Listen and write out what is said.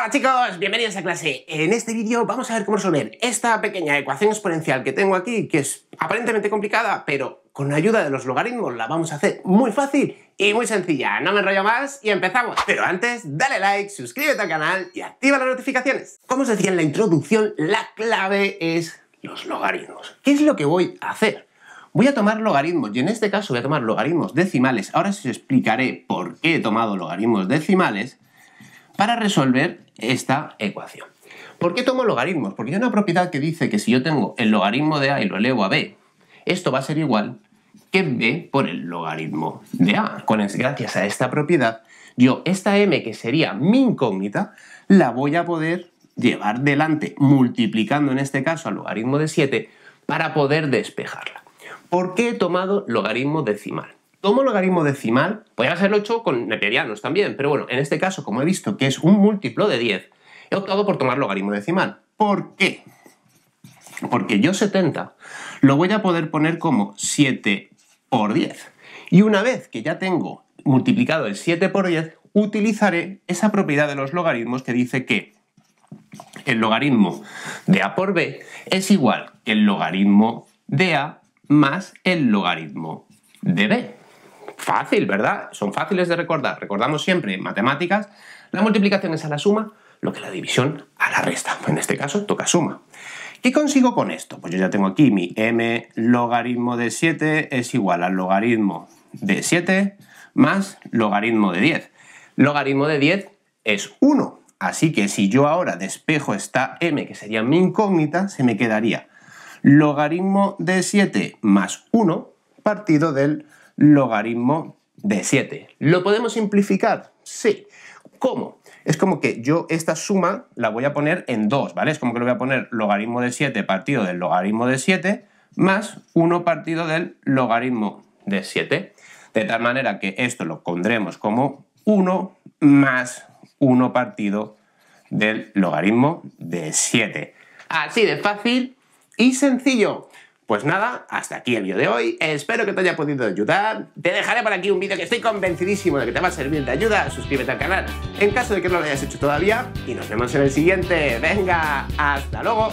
Hola chicos, bienvenidos a clase. En este vídeo vamos a ver cómo resolver esta pequeña ecuación exponencial que tengo aquí, que es aparentemente complicada, pero con la ayuda de los logaritmos la vamos a hacer muy fácil y muy sencilla. No me enrollo más y empezamos. Pero antes, dale like, suscríbete al canal y activa las notificaciones. Como os decía en la introducción, la clave es los logaritmos. ¿Qué es lo que voy a hacer? Voy a tomar logaritmos, y en este caso voy a tomar logaritmos decimales. Ahora os explicaré por qué he tomado logaritmos decimales, para resolver esta ecuación. ¿Por qué tomo logaritmos? Porque hay una propiedad que dice que si yo tengo el logaritmo de A y lo elevo a B, esto va a ser igual que B por el logaritmo de A. Con gracias a esta propiedad, yo esta M, que sería mi incógnita, la voy a poder llevar delante, multiplicando en este caso al logaritmo de 7, para poder despejarla. ¿Por qué he tomado logaritmo decimal? Tomo logaritmo decimal, podría hacerlo hecho con neperianos también, pero bueno, en este caso, como he visto que es un múltiplo de 10, he optado por tomar logaritmo decimal. ¿Por qué? Porque yo 70 lo voy a poder poner como 7 por 10. Y una vez que ya tengo multiplicado el 7 por 10, utilizaré esa propiedad de los logaritmos que dice que el logaritmo de a por b es igual que el logaritmo de a más el logaritmo de b. Fácil, ¿verdad? Son fáciles de recordar. Recordamos siempre en matemáticas, la multiplicación es a la suma, lo que la división a la resta. En este caso toca suma. ¿Qué consigo con esto? Pues yo ya tengo aquí mi m logaritmo de 7 es igual al logaritmo de 7 más logaritmo de 10. Logaritmo de 10 es 1, así que si yo ahora despejo esta m, que sería mi incógnita, se me quedaría logaritmo de 7 más 1 partido del logaritmo de 7. ¿Lo podemos simplificar? Sí. ¿Cómo? Es como que yo esta suma la voy a poner en 2, ¿vale? Es como que lo voy a poner logaritmo de 7 partido del logaritmo de 7 más 1 partido del logaritmo de 7. De tal manera que esto lo pondremos como 1 más 1 partido del logaritmo de 7. Así de fácil y sencillo. Pues nada, hasta aquí el vídeo de hoy. Espero que te haya podido ayudar. Te dejaré por aquí un vídeo que estoy convencidísimo de que te va a servir de ayuda. Suscríbete al canal en caso de que no lo hayas hecho todavía. Y nos vemos en el siguiente. Venga, hasta luego.